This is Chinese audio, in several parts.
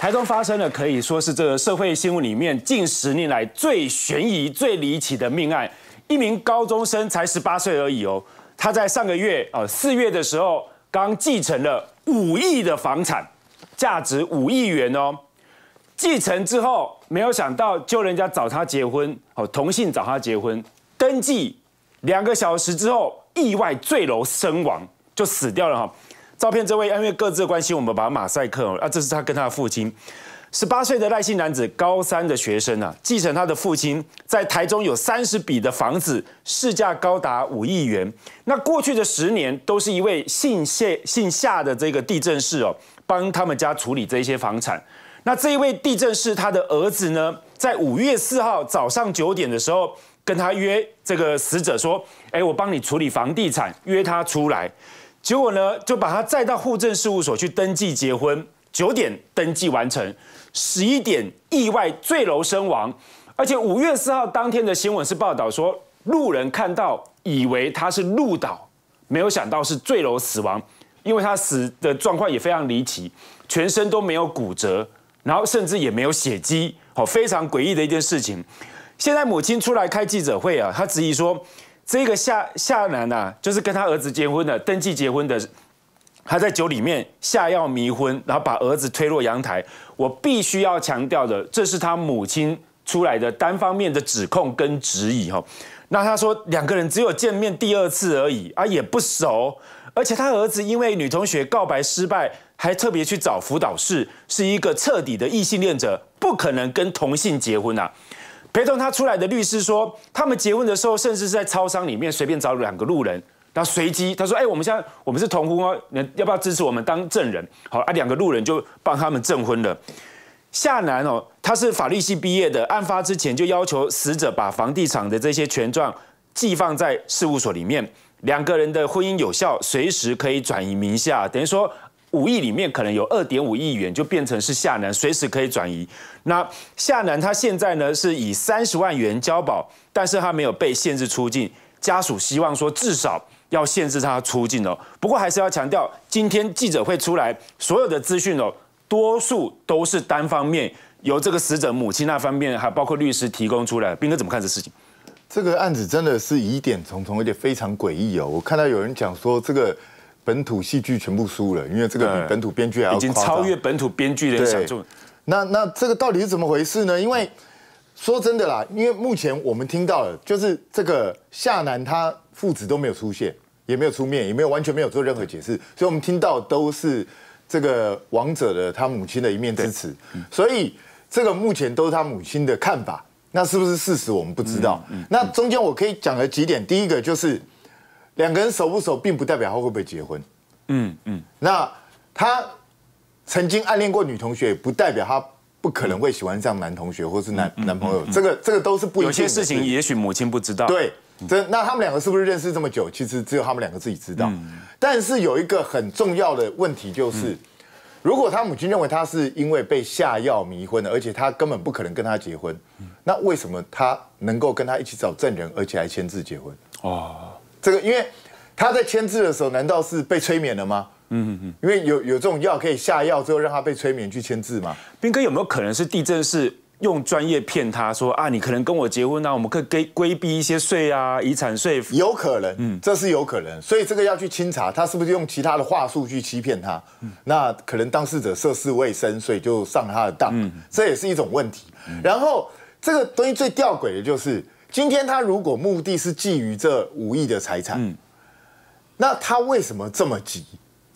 台中发生了可以说是这个社会新闻里面近十年来最悬疑、最离奇的命案。一名高中生才十八岁而已哦，他在上个月，啊四月的时候刚继承了五亿的房产，价值五亿元哦。继承之后，没有想到就人家找他结婚，哦，同性找他结婚，登记两个小时之后，意外坠楼身亡，就死掉了哈。照片这位，因为各自的关系，我们把马赛克。啊，这是他跟他的父亲，十八岁的赖姓男子，高三的学生啊，继承他的父亲，在台中有三十笔的房子，市价高达五亿元。那过去的十年，都是一位姓谢、姓夏的这个地震士哦，帮他们家处理这些房产。那这一位地震士他的儿子呢，在五月四号早上九点的时候，跟他约这个死者说，哎，我帮你处理房地产，约他出来。结果呢，就把他载到户政事务所去登记结婚，九点登记完成，十一点意外坠楼身亡。而且五月四号当天的新闻是报道说，路人看到以为他是路倒，没有想到是坠楼死亡，因为他死的状况也非常离奇，全身都没有骨折，然后甚至也没有血迹，好非常诡异的一件事情。现在母亲出来开记者会啊，她质疑说。这个夏夏男呐，就是跟他儿子结婚的，登记结婚的，他在酒里面下药迷昏，然后把儿子推落阳台。我必须要强调的，这是他母亲出来的单方面的指控跟质疑哈。那他说两个人只有见面第二次而已啊，也不熟，而且他儿子因为女同学告白失败，还特别去找辅导室，是一个彻底的异性恋者，不可能跟同性结婚呐。陪同他出来的律师说，他们结婚的时候，甚至是在超商里面随便找两个路人，他随机他说，哎，我们现在我们是同婚哦，你要不要支持我们当证人？好，啊，两个路人就帮他们证婚了。夏楠哦，他是法律系毕业的，案发之前就要求死者把房地产的这些权状寄放在事务所里面，两个人的婚姻有效，随时可以转移名下，等于说。五亿里面可能有二点五亿元就变成是夏楠，随时可以转移。那夏楠他现在呢是以三十万元交保，但是他没有被限制出境。家属希望说至少要限制他出境哦。不过还是要强调，今天记者会出来所有的资讯哦，多数都是单方面由这个死者母亲那方面，还包括律师提供出来。斌哥怎么看这事情？这个案子真的是疑点重重，而且非常诡异哦。我看到有人讲说这个。本土戏剧全部输了，因为这个本土编剧已经超越本土编剧的想准。那那这个到底是怎么回事呢？因为说真的啦，因为目前我们听到了，就是这个夏楠他父子都没有出现，也没有出面，也没有完全没有做任何解释，所以我们听到都是这个王者的他母亲的一面之词。所以这个目前都是他母亲的看法，那是不是事实我们不知道。那中间我可以讲了几点，第一个就是。两个人熟不熟，并不代表他会不会结婚。嗯嗯。那他曾经暗恋过女同学，不代表他不可能会喜欢上男同学或是男男朋友。这个这个都是不有些事情，也许母亲不知道。对，这那他们两个是不是认识这么久？其实只有他们两个自己知道。嗯。但是有一个很重要的问题就是，如果他母亲认为他是因为被下药迷昏的，而且他根本不可能跟他结婚，那为什么他能够跟他一起找证人，而且还签字结婚？哦。这个，因为他在签字的时候，难道是被催眠了吗？嗯嗯，因为有有这种药可以下药，之后让他被催眠去签字吗？斌哥有没有可能是地震是用专业骗他说啊，你可能跟我结婚啊，我们可以规避一些税啊，遗产税。有可能，嗯，这是有可能。所以这个要去清查他是不是用其他的话术去欺骗他。嗯，那可能当事者涉世未深，所以就上了他的当。嗯，这也是一种问题。然后这个东西最吊诡的就是。今天他如果目的是觊觎这五亿的财产，那他为什么这么急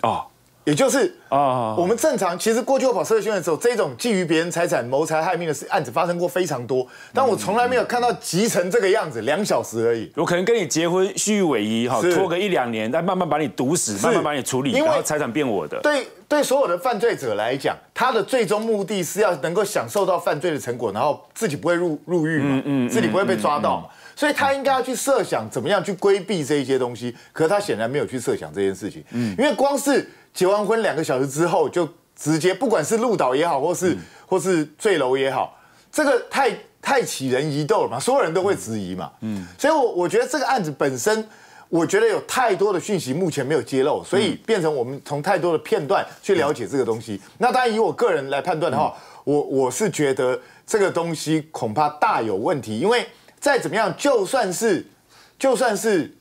啊？也就是啊，我们正常其实过去我跑社区训院的时候，这种觊觎别人财产、谋财害命的事案子发生过非常多，但我从来没有看到急成这个样子，两小时而已。我可能跟你结婚，虚与委蛇哈，拖个一两年，再慢慢把你毒死，慢慢把你处理，然后财产变我的。对对，所有的犯罪者来讲，他的最终目的是要能够享受到犯罪的成果，然后自己不会入入狱嘛，嗯自己不会被抓到嘛，所以他应该要去设想怎么样去规避这一些东西，可是他显然没有去设想这件事情，嗯，因为光是。结完婚两个小时之后就直接，不管是陆岛也好，或是或是坠楼也好，这个太太起人疑窦了嘛，所有人都会质疑嘛。嗯，所以，我我觉得这个案子本身，我觉得有太多的讯息目前没有揭露，所以变成我们从太多的片段去了解这个东西。那当然以我个人来判断的话，我我是觉得这个东西恐怕大有问题，因为再怎么样，就算是就算是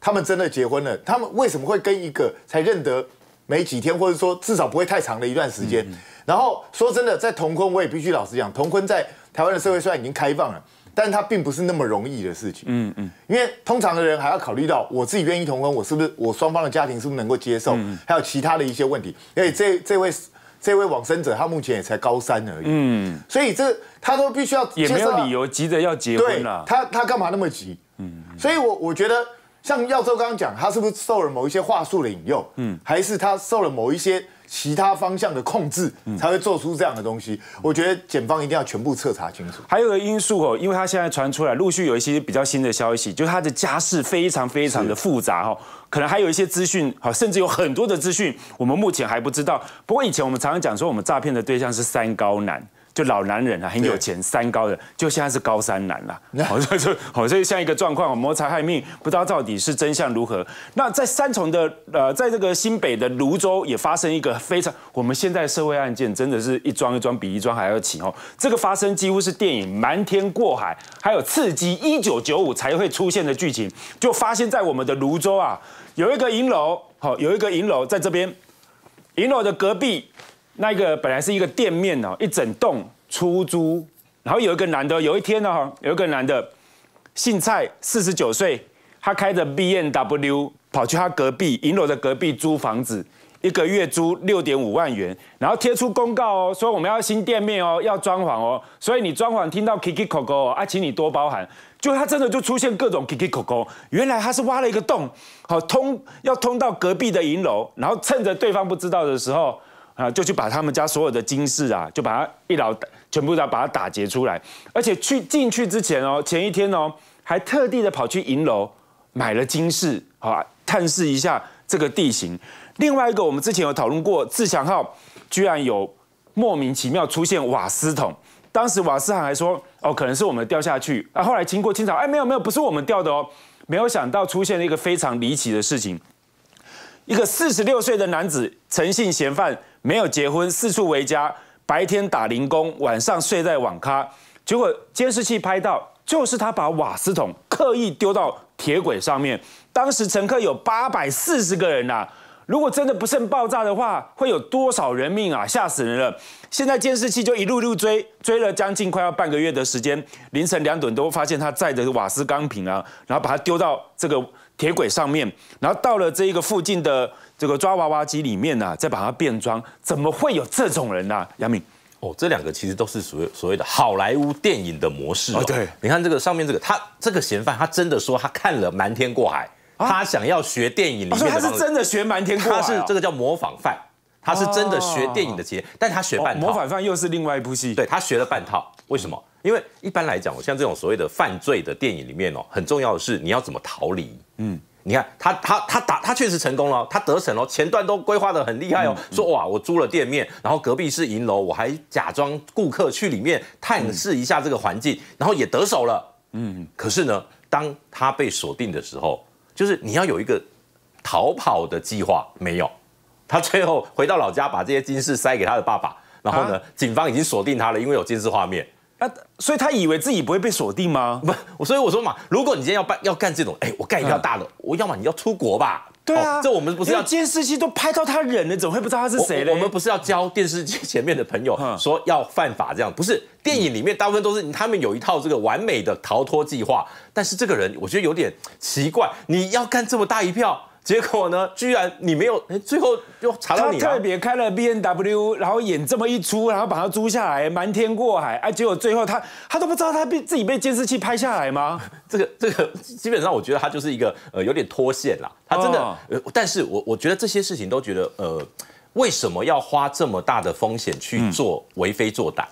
他们真的结婚了，他们为什么会跟一个才认得？没几天，或者说至少不会太长的一段时间。然后说真的，在同婚我也必须老实讲，同婚在台湾的社会虽然已经开放了，但它并不是那么容易的事情。嗯嗯，因为通常的人还要考虑到我自己愿意同婚，我是不是我双方的家庭是不是能够接受，还有其他的一些问题。因为这这位这位往生者他目前也才高三而已。嗯，所以这他都必须要也没有理由急着要结婚了。他他干嘛那么急？嗯，所以我我觉得。像耀州刚刚讲，他是不是受了某一些话术的引诱？嗯，还是他受了某一些其他方向的控制，才会做出这样的东西？我觉得检方一定要全部彻查清楚。还有个因素哦，因为他现在传出来，陆续有一些比较新的消息，就是他的家世非常非常的复杂哦。可能还有一些资讯好，甚至有很多的资讯我们目前还不知道。不过以前我们常常讲说，我们诈骗的对象是三高男。就老男人啊，很有钱，三高的，就现在是高三男了，好像是，好像像一个状况，谋财害命，不知道到底是真相如何。那在三重的呃，在这个新北的泸州也发生一个非常，我们现在社会案件真的是一桩一桩比一桩还要起哦。这个发生几乎是电影《瞒天过海》还有《刺激一九九五》才会出现的剧情，就发现在我们的泸州啊，有一个银楼，好有一个银楼在这边，银楼的隔壁。那个本来是一个店面哦，一整栋出租，然后有一个男的，有一天呢，哈，有一个男的，姓蔡，四十九岁，他开着 B N W 跑去他隔壁银楼的隔壁租房子，一个月租六点五万元，然后贴出公告哦，说我们要新店面哦，要装潢哦，所以你装潢听到 Kiki Coco 啊，请你多包涵。就他真的就出现各种 Kiki Coco，原来他是挖了一个洞，好通要通到隔壁的银楼，然后趁着对方不知道的时候。啊，就去把他们家所有的金饰啊，就把它一捞，全部都把它打劫出来。而且去进去之前哦，前一天哦，还特地的跑去银楼买了金饰，好探视一下这个地形。另外一个，我们之前有讨论过，自强号居然有莫名其妙出现瓦斯桶。当时瓦斯行还说，哦，可能是我们掉下去。啊，后来经过清朝，哎，没有没有，不是我们掉的哦。没有想到出现了一个非常离奇的事情，一个四十六岁的男子诚姓嫌犯。没有结婚，四处为家，白天打零工，晚上睡在网咖。结果监视器拍到，就是他把瓦斯桶刻意丢到铁轨上面。当时乘客有八百四十个人呐，如果真的不慎爆炸的话，会有多少人命啊？吓死人了！现在监视器就一路路追，追了将近快要半个月的时间，凌晨两点都发现他载的瓦斯钢瓶啊，然后把它丢到这个。铁轨上面，然后到了这个附近的这个抓娃娃机里面呢，再把它变装，怎么会有这种人呢？杨敏，哦，这两个其实都是所谓所谓的好莱坞电影的模式哦。对，你看这个上面这个，他这个嫌犯，他真的说他看了《瞒天过海》，他想要学电影里面的。他他是真的学《瞒天过海》，他是这个叫模仿犯，他是真的学电影的。但他学半套。模仿犯又是另外一部戏，对他学了半套，为什么？因为一般来讲我像这种所谓的犯罪的电影里面哦，很重要的是你要怎么逃离。嗯，你看他他他打他确实成功了，他得逞了。前段都规划的很厉害哦，说哇我租了店面，然后隔壁是银楼，我还假装顾客去里面探视一下这个环境，然后也得手了。嗯，可是呢，当他被锁定的时候，就是你要有一个逃跑的计划，没有。他最后回到老家，把这些金饰塞给他的爸爸，然后呢，警方已经锁定他了，因为有监视画面。啊，所以他以为自己不会被锁定吗？不，我所以我说嘛，如果你今天要办要干这种，哎，我干一票大的，我要么你要出国吧？对啊，这我们不是要监视器都拍到他人了，怎么会不知道他是谁呢？我们不是要教电视机前面的朋友说要犯法这样？不是电影里面大部分都是他们有一套这个完美的逃脱计划，但是这个人我觉得有点奇怪，你要干这么大一票。结果呢？居然你没有，最后又查到你了。他特别开了 B N W，然后演这么一出，然后把它租下来，瞒天过海。哎，结果最后他他都不知道，他被自己被监视器拍下来吗？这个这个，基本上我觉得他就是一个呃有点脱线了。他真的呃，但是我我觉得这些事情都觉得呃，为什么要花这么大的风险去做为非作歹？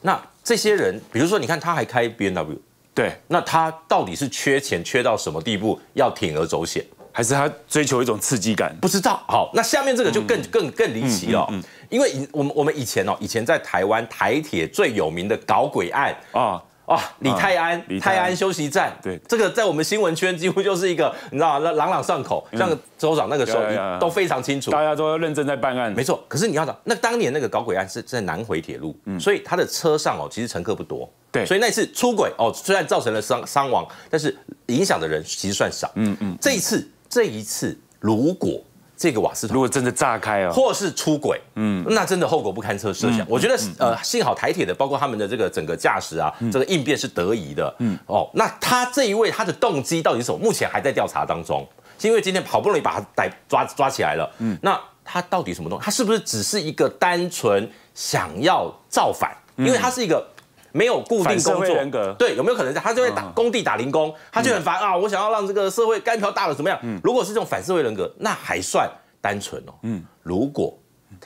那这些人，比如说你看他还开 B N W，对，那他到底是缺钱缺到什么地步，要铤而走险？还是他追求一种刺激感，不知道。好，那下面这个就更更更离奇了，因为以我们我们以前哦，以前在台湾台铁最有名的搞鬼案啊啊，李泰安，李泰安休息站，对，这个在我们新闻圈几乎就是一个你知道吗？朗朗上口，像周长那个时候都非常清楚，大家都认真在办案，没错。可是你要找那当年那个搞鬼案是在南回铁路，所以他的车上哦，其实乘客不多，对，所以那次出轨哦，虽然造成了伤伤亡，但是影响的人其实算少，嗯嗯，这一次。这一次，如果这个瓦斯，如果真的炸开啊，或是出轨，嗯，那真的后果不堪设想。我觉得是，呃，幸好台铁的包括他们的这个整个驾驶啊，这个应变是得宜的，嗯，哦，那他这一位他的动机到底是什么？目前还在调查当中。因为今天好不容易把他逮抓抓起来了，嗯，那他到底什么动？他是不是只是一个单纯想要造反？因为他是一个。没有固定工作，对，有没有可能他就会打工地打零工，他就很烦啊！我想要让这个社会干条大了怎么样？如果是这种反社会人格，那还算单纯哦。嗯，如果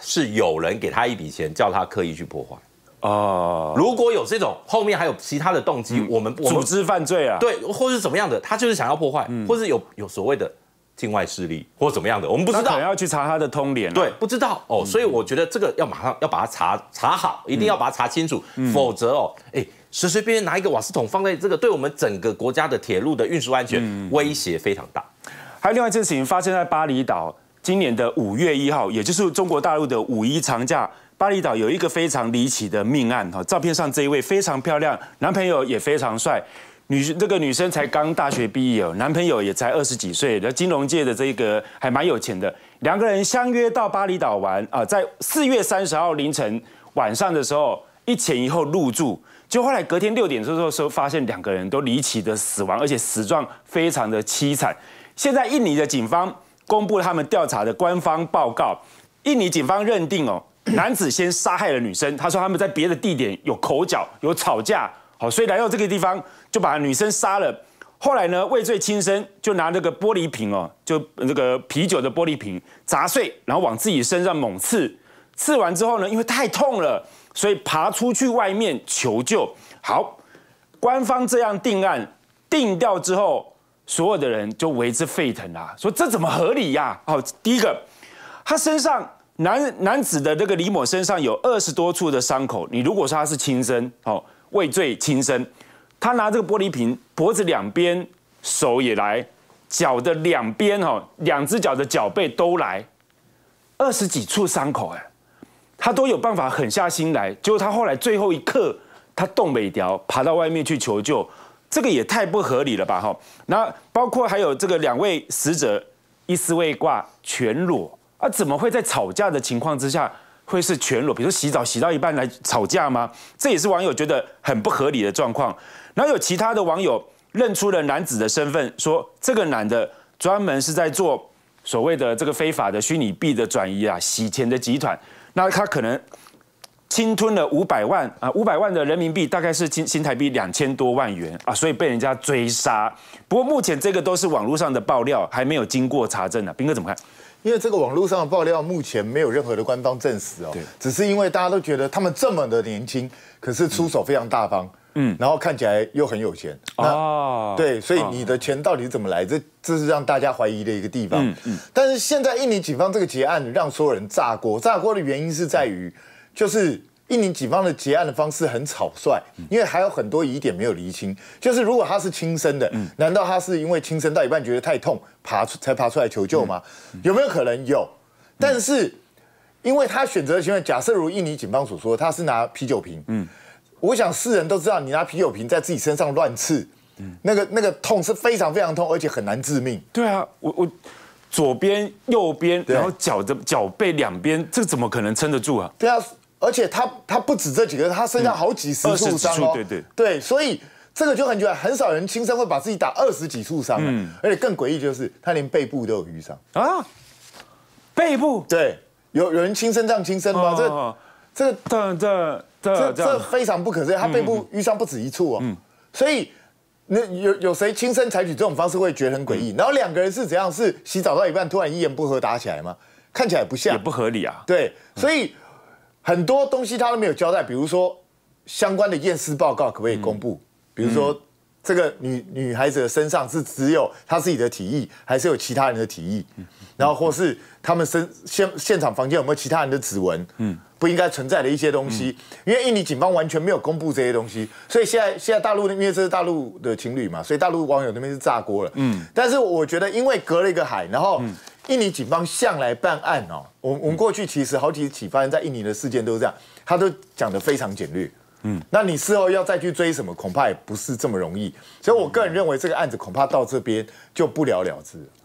是有人给他一笔钱，叫他刻意去破坏，哦，如果有这种后面还有其他的动机，我们组织犯罪啊，对，或是怎么样的，他就是想要破坏，或是有有所谓的。境外势力或怎么样的，我们不知道，要去查他的通联。对，不知道哦，所以我觉得这个要马上要把它查查好，一定要把它查清楚，否则哦，哎，随随便便拿一个瓦斯桶放在这个，对我们整个国家的铁路的运输安全威胁非常大。还有另外一件事情发生在巴厘岛，今年的五月一号，也就是中国大陆的五一长假，巴厘岛有一个非常离奇的命案哈，照片上这一位非常漂亮，男朋友也非常帅。女这个女生才刚大学毕业哦，男朋友也才二十几岁，的金融界的这个还蛮有钱的。两个人相约到巴厘岛玩啊，在四月三十号凌晨晚上的时候，一前一后入住。就后来隔天六点的时候，发现两个人都离奇的死亡，而且死状非常的凄惨。现在印尼的警方公布了他们调查的官方报告，印尼警方认定哦，男子先杀害了女生。他说他们在别的地点有口角有吵架，好，所以来到这个地方。就把女生杀了，后来呢，畏罪轻生，就拿那个玻璃瓶哦，就那个啤酒的玻璃瓶砸碎，然后往自己身上猛刺，刺完之后呢，因为太痛了，所以爬出去外面求救。好，官方这样定案定掉之后，所有的人就为之沸腾啦，说这怎么合理呀？哦，第一个，他身上男男子的那个李某身上有二十多处的伤口，你如果说他是轻生，哦，畏罪轻生。他拿这个玻璃瓶，脖子两边手也来，脚的两边哈，两只脚的脚背都来，二十几处伤口哎，他都有办法狠下心来。结果他后来最后一刻，他动没掉，爬到外面去求救，这个也太不合理了吧哈。那包括还有这个两位死者一丝未挂全裸啊，怎么会在吵架的情况之下？会是全裸，比如洗澡洗到一半来吵架吗？这也是网友觉得很不合理的状况。然后有其他的网友认出了男子的身份，说这个男的专门是在做所谓的这个非法的虚拟币的转移啊，洗钱的集团。那他可能侵吞了五百万啊，五百万的人民币大概是新新台币两千多万元啊，所以被人家追杀。不过目前这个都是网络上的爆料，还没有经过查证呢。兵哥怎么看？因为这个网络上的爆料目前没有任何的官方证实哦，只是因为大家都觉得他们这么的年轻，可是出手非常大方，嗯，然后看起来又很有钱，哦，对，所以你的钱到底怎么来？这这是让大家怀疑的一个地方。嗯嗯，但是现在印尼警方这个结案让所有人炸锅，炸锅的原因是在于就是。印尼警方的结案的方式很草率，因为还有很多疑点没有厘清。就是如果他是轻生的，难道他是因为轻生到一半觉得太痛，爬出才爬出来求救吗？有没有可能有？但是，因为他选择的情况，假设如印尼警方所说，他是拿啤酒瓶，嗯，我想世人都知道，你拿啤酒瓶在自己身上乱刺，那个那个痛是非常非常痛，而且很难致命。对啊，我我左边、右边，然后脚的脚背两边，这怎么可能撑得住啊？对啊。而且他他不止这几个，他身上好几十处伤哦，对对对，所以这个就很怪，很少人亲身会把自己打二十几处伤。嗯，而且更诡异就是他连背部都有瘀伤啊，背部对，有有人亲身这样亲身吗？这这这这这非常不可思议，他背部瘀伤不止一处哦。嗯，所以那有有谁亲身采取这种方式会觉很诡异？然后两个人是怎样？是洗澡到一半突然一言不合打起来吗？看起来不像，也不合理啊。对，所以。很多东西他都没有交代，比如说相关的验尸报告可不可以公布？比如说这个女女孩子的身上是只有她自己的体液，还是有其他人的体液？然后或是他们身现现场房间有没有其他人的指纹？嗯，不应该存在的一些东西，因为印尼警方完全没有公布这些东西，所以现在现在大陆因为这是大陆的情侣嘛，所以大陆网友那边是炸锅了。嗯，但是我觉得因为隔了一个海，然后。印尼警方向来办案哦，我我们过去其实好几起发生在印尼的事件都是这样，他都讲得非常简略，嗯，那你事后要再去追什么，恐怕也不是这么容易，所以我个人认为这个案子恐怕到这边就不了了之。